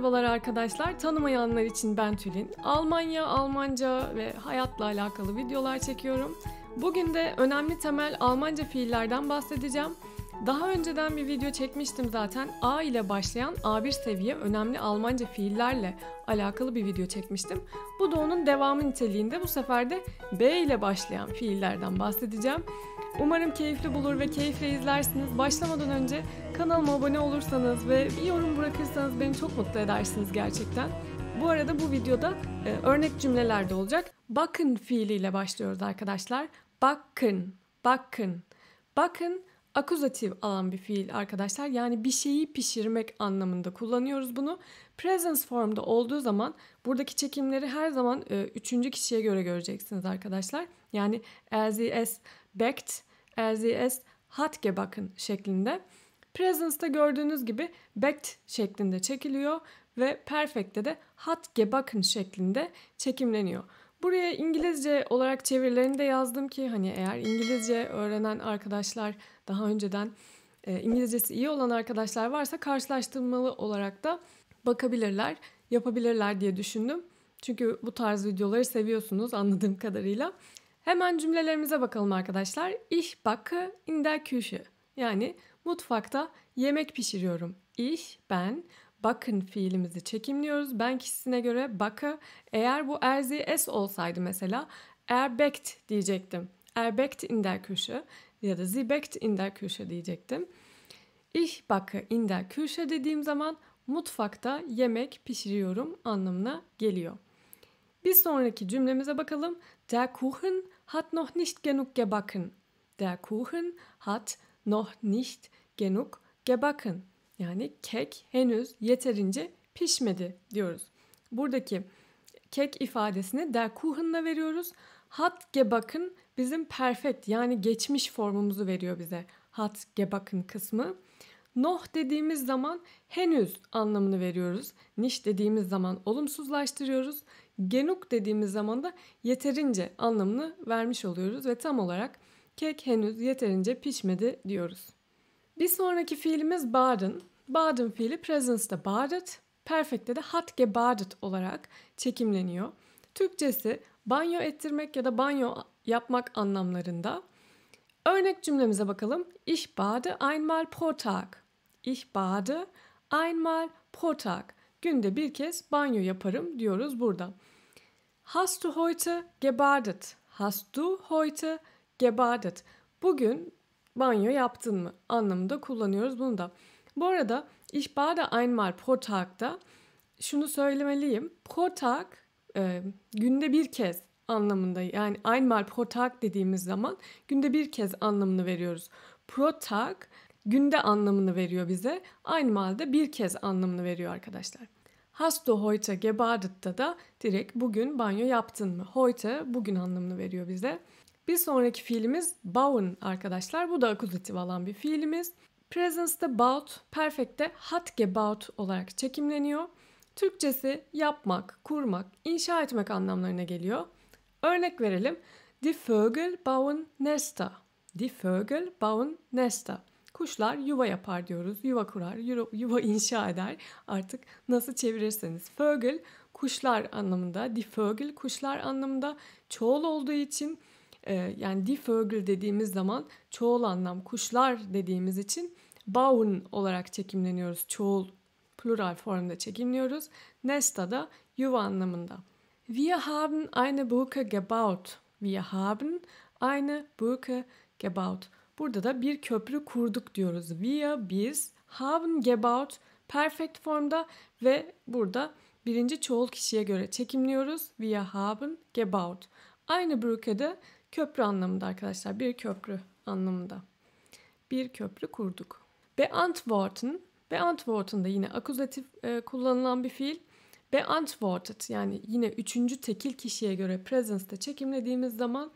Merhabalar arkadaşlar. Tanımayanlar için ben Tülin. Almanya, Almanca ve hayatla alakalı videolar çekiyorum. Bugün de önemli temel Almanca fiillerden bahsedeceğim. Daha önceden bir video çekmiştim zaten. A ile başlayan A1 seviye önemli Almanca fiillerle alakalı bir video çekmiştim. Bu da onun devamı niteliğinde. Bu sefer de B ile başlayan fiillerden bahsedeceğim. Umarım keyifli bulur ve keyifle izlersiniz. Başlamadan önce kanalıma abone olursanız ve bir yorum bırakırsanız beni çok mutlu edersiniz gerçekten. Bu arada bu videoda e, örnek cümleler de olacak. Bakın fiiliyle başlıyoruz arkadaşlar. Bakın, bakın. Bakın akuzatif alan bir fiil arkadaşlar. Yani bir şeyi pişirmek anlamında kullanıyoruz bunu. Presence formda olduğu zaman buradaki çekimleri her zaman e, üçüncü kişiye göre göreceksiniz arkadaşlar. Yani as, as Backed, as hot gebacken şeklinde. Presence'da gördüğünüz gibi backed şeklinde çekiliyor ve perfect'te de hot gebacken şeklinde çekimleniyor. Buraya İngilizce olarak çevirilerini de yazdım ki hani eğer İngilizce öğrenen arkadaşlar daha önceden e, İngilizcesi iyi olan arkadaşlar varsa karşılaştırmalı olarak da bakabilirler, yapabilirler diye düşündüm. Çünkü bu tarz videoları seviyorsunuz anladığım kadarıyla. Hemen cümlelerimize bakalım arkadaşlar. Ich backe in der Küche. Yani mutfakta yemek pişiriyorum. Ich, ben, bakın fiilimizi çekimliyoruz. Ben kişisine göre bakı. Eğer bu erzi s olsaydı mesela erbekt diyecektim. Erbekt in der Küche ya da sie backt in der Küche diyecektim. Ich backe in der Küche dediğim zaman mutfakta yemek pişiriyorum anlamına geliyor. Bir sonraki cümlemize bakalım. Der Kuchen hat noch nicht genug gebacken. Der Kuchen hat noch nicht genug gebacken. Yani kek henüz yeterince pişmedi diyoruz. Buradaki kek ifadesini der Kuchen'la veriyoruz. Hat gebacken bizim perfect yani geçmiş formumuzu veriyor bize. Hat gebacken kısmı. Noh dediğimiz zaman henüz anlamını veriyoruz. Niş dediğimiz zaman olumsuzlaştırıyoruz genuk dediğimiz zaman da yeterince anlamını vermiş oluyoruz ve tam olarak kek henüz yeterince pişmedi diyoruz. Bir sonraki fiilimiz baden. Baden fiili presence'da badet, perfect'te de hat gebadet olarak çekimleniyor. Türkçesi banyo ettirmek ya da banyo yapmak anlamlarında. Örnek cümlemize bakalım. Ich bade einmal pro Tag. Ich bade einmal pro Tag. Günde bir kez banyo yaparım diyoruz burada. Hast du heute gebadet? Hast du heute gebadet? Bugün banyo yaptın mı anlamında kullanıyoruz bunu da. Bu arada ich bade einmal pro tag'da şunu söylemeliyim. Pro tag e, günde bir kez anlamında yani einmal pro tag dediğimiz zaman günde bir kez anlamını veriyoruz. Pro tag günde anlamını veriyor bize. Einmal de bir kez anlamını veriyor arkadaşlar. Hasto du heute da direkt bugün banyo yaptın mı? Heute bugün anlamını veriyor bize. Bir sonraki fiilimiz bauen arkadaşlar. Bu da akuzatif alan bir fiilimiz. Present'te baut, perfect'te hat gebaut olarak çekimleniyor. Türkçesi yapmak, kurmak, inşa etmek anlamlarına geliyor. Örnek verelim. Die Vögel bauen Nester. Die Vögel bauen Nester. Kuşlar yuva yapar diyoruz. Yuva kurar, yuva inşa eder. Artık nasıl çevirirseniz. Vögel kuşlar anlamında, die Vögel kuşlar anlamında çoğul olduğu için e, yani die Vögel dediğimiz zaman çoğul anlam kuşlar dediğimiz için baun olarak çekimleniyoruz. Çoğul plural formda çekimliyoruz. Nesta da yuva anlamında. Wir haben eine Brücke gebaut. Wir haben eine Brücke gebaut. Burada da bir köprü kurduk diyoruz. Via biz, haben gebaut, perfect formda ve burada birinci çoğul kişiye göre çekimliyoruz. Via haben gebaut. Aynı brükede köprü anlamında arkadaşlar. Bir köprü anlamında. Bir köprü kurduk. Beantworten. Beantworten da yine akuzatif e, kullanılan bir fiil. Beantwortet yani yine üçüncü tekil kişiye göre presence'da çekimlediğimiz zaman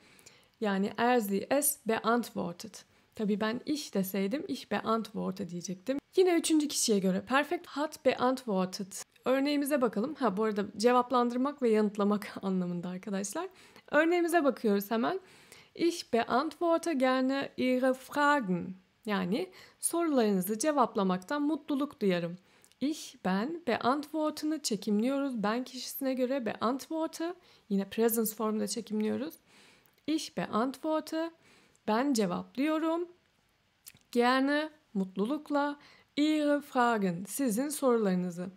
yani er sie es beantwortet. Tabii ben iş deseydim iş beantwortet diyecektim. Yine üçüncü kişiye göre perfect hat beantwortet. Örneğimize bakalım. Ha bu arada cevaplandırmak ve yanıtlamak anlamında arkadaşlar. Örneğimize bakıyoruz hemen. Ich beantworte gerne Ihre Fragen. Yani sorularınızı cevaplamaktan mutluluk duyarım. Ich, ben, beantwortını çekimliyoruz. Ben kişisine göre beantworte. Yine presence formda çekimliyoruz. Ich beantworte ben cevaplıyorum. Gerne, mutlulukla. Ihre Fragen, sizin sorularınızı.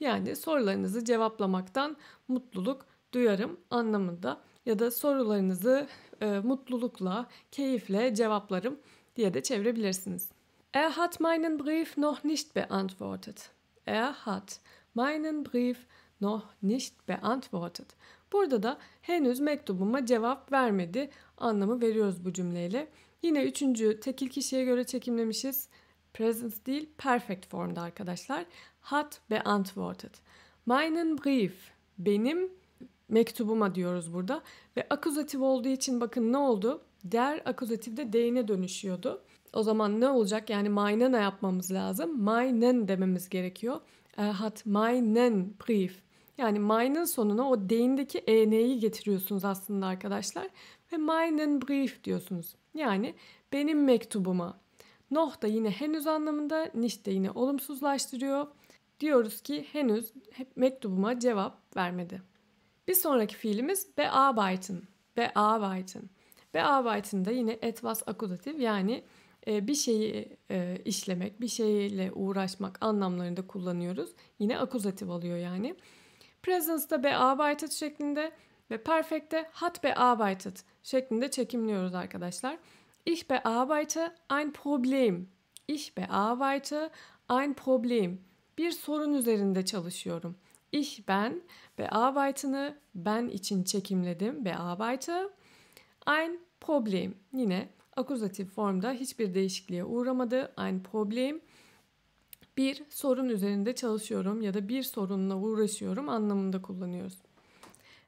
Yani sorularınızı cevaplamaktan mutluluk duyarım anlamında ya da sorularınızı e, mutlulukla, keyifle cevaplarım diye de çevirebilirsiniz. Er hat meinen Brief noch nicht beantwortet. Er hat meinen Brief noch nicht beantwortet. Burada da henüz mektubuma cevap vermedi anlamı veriyoruz bu cümleyle. Yine üçüncü tekil kişiye göre çekimlemişiz. Present değil perfect formda arkadaşlar. Hat beantwortet. Meinen Brief. Benim mektubuma diyoruz burada. Ve akuzatif olduğu için bakın ne oldu? Der akuzatif de deyine dönüşüyordu. O zaman ne olacak? Yani meine yapmamız lazım? Meinen dememiz gerekiyor. Er hat meinen Brief yani mine'ın sonuna o deyindeki en'yi getiriyorsunuz aslında arkadaşlar. Ve meinen brief diyorsunuz. Yani benim mektubuma. Noh da yine henüz anlamında, nicht de yine olumsuzlaştırıyor. Diyoruz ki henüz mektubuma cevap vermedi. Bir sonraki fiilimiz bearbeiten. Bearbeiten. Bearbeiten de yine etwas akuzatif yani e, bir şeyi e, işlemek, bir şeyle uğraşmak anlamlarında kullanıyoruz. Yine akuzatif oluyor yani. Presence'da bearbeitet şeklinde ve Perfect'te hat bearbeitet şeklinde çekimliyoruz arkadaşlar. Ich bearbeite ein Problem. Ich bearbeite ein Problem. Bir sorun üzerinde çalışıyorum. Ich ben bearbeiten'ı ben için çekimledim. Bearbeite ein Problem. Yine akuzatif formda hiçbir değişikliğe uğramadı. Ein Problem bir sorun üzerinde çalışıyorum ya da bir sorunla uğraşıyorum anlamında kullanıyoruz.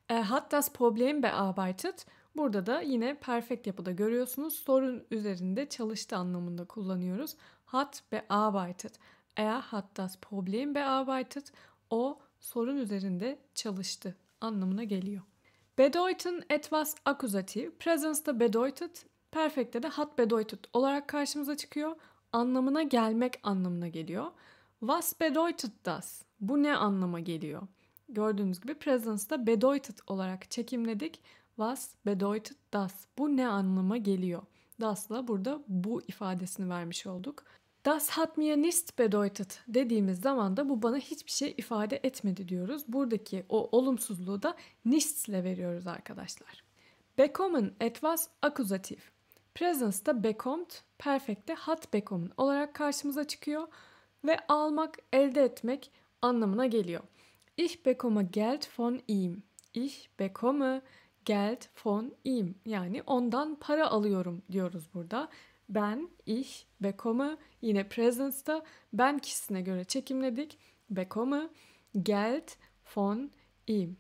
E, hat das Problem bearbeitet burada da yine perfect yapıda görüyorsunuz. Sorun üzerinde çalıştı anlamında kullanıyoruz. Hat bearbeitet. Er hat das Problem bearbeitet. O sorun üzerinde çalıştı anlamına geliyor. Bedeuten etwas akusativ. Presence'da bedeutet, perfect'te de hat bedeutet olarak karşımıza çıkıyor anlamına gelmek anlamına geliyor. Was bedeutet das? Bu ne anlama geliyor? Gördüğünüz gibi presence'da bedeutet olarak çekimledik. Was bedeutet das? Bu ne anlama geliyor? Das'la burada bu ifadesini vermiş olduk. Das hat mir nichts bedeutet dediğimiz zaman da bu bana hiçbir şey ifade etmedi diyoruz. Buradaki o olumsuzluğu da nichts'le veriyoruz arkadaşlar. Bekommen etwas akuzatif. Presence'da becom'd, perfect'te hat becom'un olarak karşımıza çıkıyor ve almak, elde etmek anlamına geliyor. Ich bekomme Geld von ihm. Ich bekomme Geld von ihm. Yani ondan para alıyorum diyoruz burada. Ben, ich, bekomme yine presence'da ben kişisine göre çekimledik. Bekomme Geld von ihm.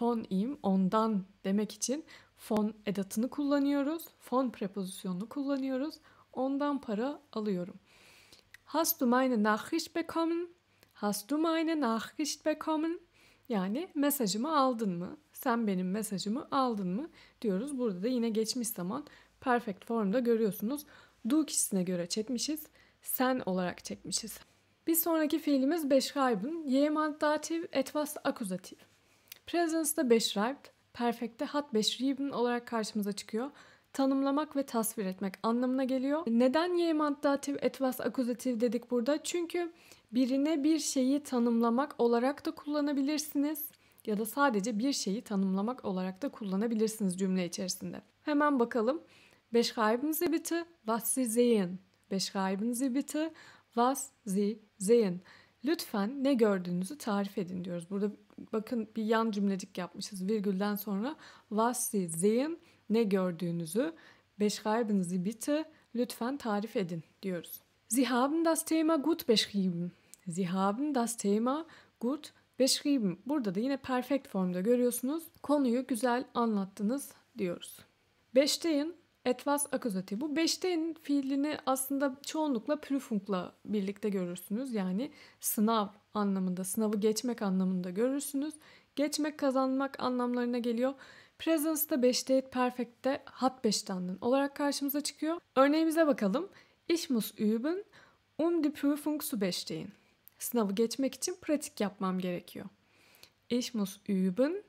Von ihm ondan demek için fon edatını kullanıyoruz. Fon prepozisyonunu kullanıyoruz. Ondan para alıyorum. Hast du meine Nachricht bekommen? Hast du meine Nachricht bekommen? Yani mesajımı aldın mı? Sen benim mesajımı aldın mı? Diyoruz. Burada da yine geçmiş zaman perfect formda görüyorsunuz. Du kişisine göre çekmişiz. Sen olarak çekmişiz. Bir sonraki fiilimiz beschreiben. Jemand dativ etwas akuzativ. Presence'da beschreibt, perfekte hat beşribin olarak karşımıza çıkıyor. Tanımlamak ve tasvir etmek anlamına geliyor. Neden ye mandativ etwas akuzatif dedik burada? Çünkü birine bir şeyi tanımlamak olarak da kullanabilirsiniz ya da sadece bir şeyi tanımlamak olarak da kullanabilirsiniz cümle içerisinde. Hemen bakalım. Beschreiben Sie bitte, was Sie sehen. Beschreiben Sie was Sie sehen. Lütfen ne gördüğünüzü tarif edin diyoruz. Burada bakın bir yan cümlecik yapmışız virgülden sonra was sie sehen ne gördüğünüzü beschreiben Sie bitte lütfen tarif edin diyoruz. Sie haben das Thema gut beschrieben. Sie haben das Thema gut beschrieben. Burada da yine perfect formda görüyorsunuz. Konuyu güzel anlattınız diyoruz. Bestehen etwas akuzatif. Bu beşteyin fiilini aslında çoğunlukla prüfunkla birlikte görürsünüz. Yani sınav anlamında, sınavı geçmek anlamında görürsünüz. Geçmek, kazanmak anlamlarına geliyor. Presence'da beşteyit perfect'te hat beştanden olarak karşımıza çıkıyor. Örneğimize bakalım. Ich muss üben, um die Prüfung zu bestehen. Sınavı geçmek için pratik yapmam gerekiyor. Ich muss üben,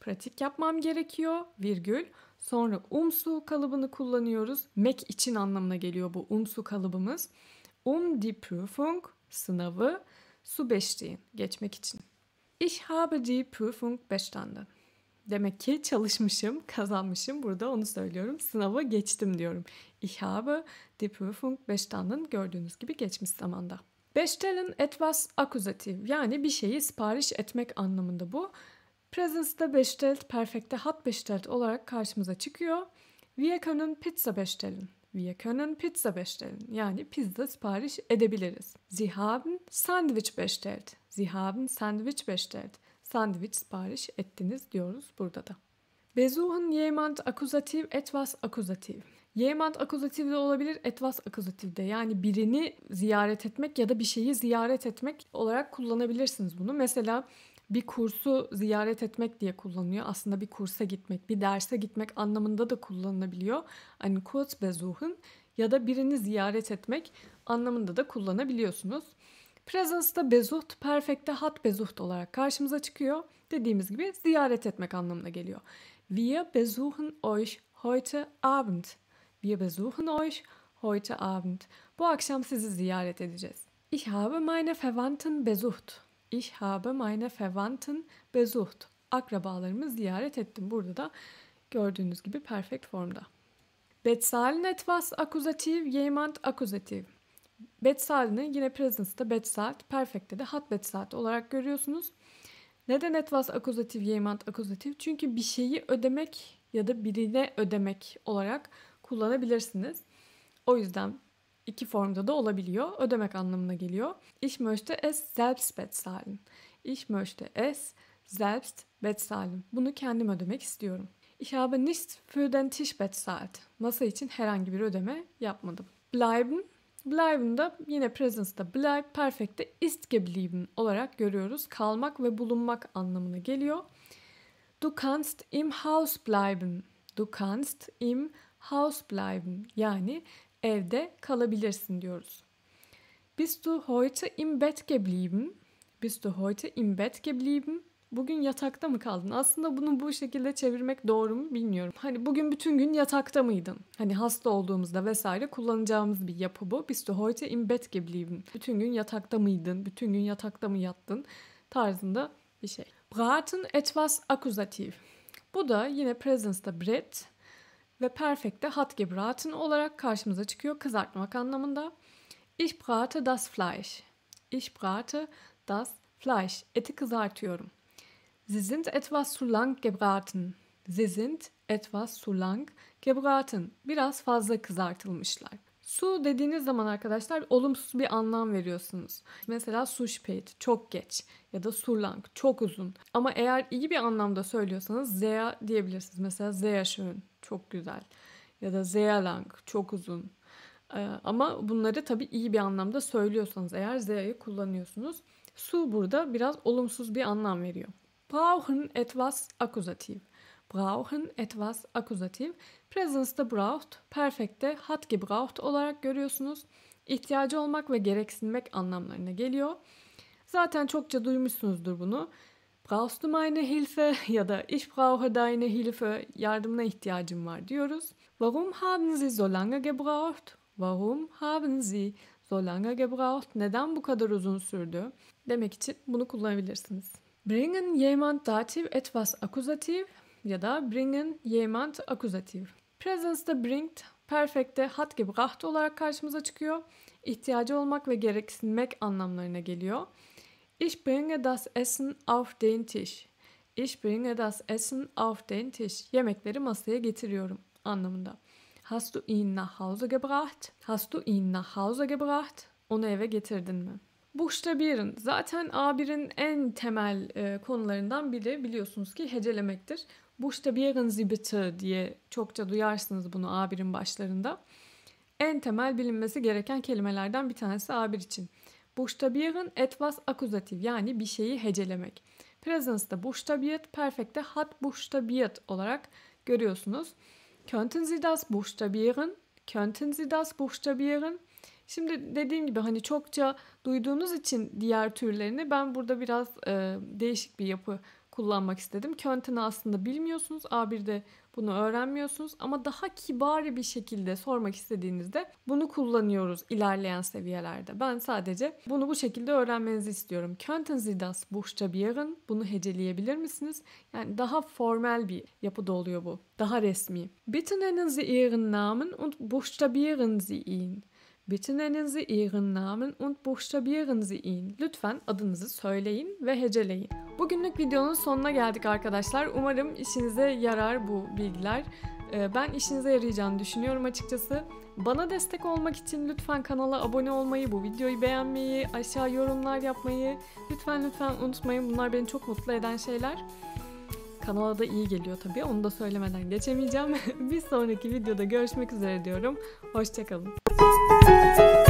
pratik yapmam gerekiyor virgül. Sonra umsu kalıbını kullanıyoruz. Mek için anlamına geliyor bu umsu kalıbımız. Um die Prüfung sınavı su bestehen geçmek için. Ich habe die Prüfung bestanden. Demek ki çalışmışım, kazanmışım. Burada onu söylüyorum. Sınava geçtim diyorum. Ich habe die Prüfung bestanden. Gördüğünüz gibi geçmiş zamanda. Bestellen etwas akusativ yani bir şeyi sipariş etmek anlamında bu. Presence Presence'da Beştelt, Perfect'te Hat Beştelt olarak karşımıza çıkıyor. Wir können Pizza bestellen. Wir können Pizza bestellen. Yani pizza sipariş edebiliriz. Sie haben Sandwich bestellt. Sie haben Sandwich bestellt. Sandwich sipariş ettiniz diyoruz burada da. Besuchen jemand akuzativ etwas akuzativ. Jemand akuzatif de olabilir, etwas akuzatif de. Yani birini ziyaret etmek ya da bir şeyi ziyaret etmek olarak kullanabilirsiniz bunu. Mesela bir kursu ziyaret etmek diye kullanıyor. Aslında bir kursa gitmek, bir derse gitmek anlamında da kullanılabiliyor. Hani kurz besuchen ya da birini ziyaret etmek anlamında da kullanabiliyorsunuz. Präsens'ta bezuht, perfekte hat bezuht olarak karşımıza çıkıyor. Dediğimiz gibi ziyaret etmek anlamına geliyor. Wir besuchen euch heute Abend. Wir besuchen euch heute Abend. Bu akşam sizi ziyaret edeceğiz. Ich habe meine Verwandten besucht. Ich habe meine Verwandten besucht. Akrabalarımı ziyaret ettim. Burada da gördüğünüz gibi perfect formda. Bezahlen etwas akuzativ, jemand akuzativ. Bezahlen'i yine present'ta bezahlt, perfect'te de hat bezahlt olarak görüyorsunuz. Neden etwas akuzatif, jemand akuzatif? Çünkü bir şeyi ödemek ya da birine ödemek olarak kullanabilirsiniz. O yüzden iki formda da olabiliyor. Ödemek anlamına geliyor. Ich möchte es selbst bezahlen. Ich möchte es selbst bezahlen. Bunu kendim ödemek istiyorum. Ich habe nicht für den Tisch bezahlt. Masa için herhangi bir ödeme yapmadım. Bleiben Bleiben da yine presence'da bleib, perfect'te ist geblieben olarak görüyoruz. Kalmak ve bulunmak anlamına geliyor. Du kannst im Haus bleiben. Du kannst im Haus bleiben. Yani evde kalabilirsin diyoruz. Bist du heute im Bett geblieben? Bist du heute im Bett geblieben? Bugün yatakta mı kaldın? Aslında bunu bu şekilde çevirmek doğru mu bilmiyorum. Hani bugün bütün gün yatakta mıydın? Hani hasta olduğumuzda vesaire kullanacağımız bir yapı bu. Bist du heute im Bett geblieben? Bütün gün yatakta mıydın? Bütün gün yatakta mı yattın? Tarzında bir şey. Braten etwas akusativ. Bu da yine presence'da Brett, ve perfekte hat gebraten olarak karşımıza çıkıyor kızartmak anlamında. Ich brate das Fleisch. Ich brate das Fleisch. Eti kızartıyorum. Sie sind etwas zu lang gebraten. Sie sind etwas zu lang gebraten. Biraz fazla kızartılmışlar. Su dediğiniz zaman arkadaşlar olumsuz bir anlam veriyorsunuz. Mesela su spät, çok geç ya da zu lang, çok uzun. Ama eğer iyi bir anlamda söylüyorsanız sehr diyebilirsiniz. Mesela sehr schön, çok güzel. Ya da sehr çok uzun. Ee, ama bunları tabii iyi bir anlamda söylüyorsanız eğer z'yi kullanıyorsunuz. Su burada biraz olumsuz bir anlam veriyor. Brauchen etwas akusativ. Brauchen etwas akusativ. Presence'da braucht, perfekte hat gebraucht olarak görüyorsunuz. İhtiyacı olmak ve gereksinmek anlamlarına geliyor. Zaten çokça duymuşsunuzdur bunu brauchst du meine Hilfe ya da ich brauche deine Hilfe yardımına ihtiyacım var diyoruz. Warum haben sie so lange gebraucht? Warum haben sie so lange gebraucht? Neden bu kadar uzun sürdü? Demek için bunu kullanabilirsiniz. Bringen jemand dativ etwas akuzativ ya da bringen jemand akuzativ. Presence'da bringt, perfekte hat gebracht olarak karşımıza çıkıyor. İhtiyacı olmak ve gereksinmek anlamlarına geliyor. Ich bringe das Essen auf den Tisch. Ich bringe das Essen auf den Tisch. Yemekleri masaya getiriyorum anlamında. Hast du ihn nach Hause gebracht? Hast du ihn nach Hause gebracht? Onu eve getirdin mi? Buchstabieren zaten A1'in en temel e, konularından biri biliyorsunuz ki hecelemektir. Buchstabieren Sie bitte diye çokça duyarsınız bunu A1'in başlarında. En temel bilinmesi gereken kelimelerden bir tanesi A1 için. Buchstabieren etwas akuzatif yani bir şeyi hecelemek. Präsens'te buchstabiert, perfekte hat buchstabiert olarak görüyorsunuz. Könnten Sie das buchstabieren? Könnten Sie das buchstabieren? Şimdi dediğim gibi hani çokça duyduğunuz için diğer türlerini ben burada biraz e, değişik bir yapı kullanmak istedim. Könten'i aslında bilmiyorsunuz. A1'de bunu öğrenmiyorsunuz ama daha kibari bir şekilde sormak istediğinizde bunu kullanıyoruz ilerleyen seviyelerde. Ben sadece bunu bu şekilde öğrenmenizi istiyorum. Könnten Sie das buchstabieren? Bunu heceleyebilir misiniz? Yani daha formal bir yapıda oluyor bu. Daha resmi. Bitte nennen Sie Ihren Namen und buchstabieren Sie ihn. Bitte nennen Sie Ihren Namen und buchstabieren Sie ihn. Lütfen adınızı söyleyin ve heceleyin. Bugünlük videonun sonuna geldik arkadaşlar. Umarım işinize yarar bu bilgiler. Ee, ben işinize yarayacağını düşünüyorum açıkçası. Bana destek olmak için lütfen kanala abone olmayı, bu videoyu beğenmeyi, aşağı yorumlar yapmayı lütfen lütfen unutmayın. Bunlar beni çok mutlu eden şeyler. Kanala da iyi geliyor tabii. Onu da söylemeden geçemeyeceğim. Bir sonraki videoda görüşmek üzere diyorum. Hoşçakalın. Thank you.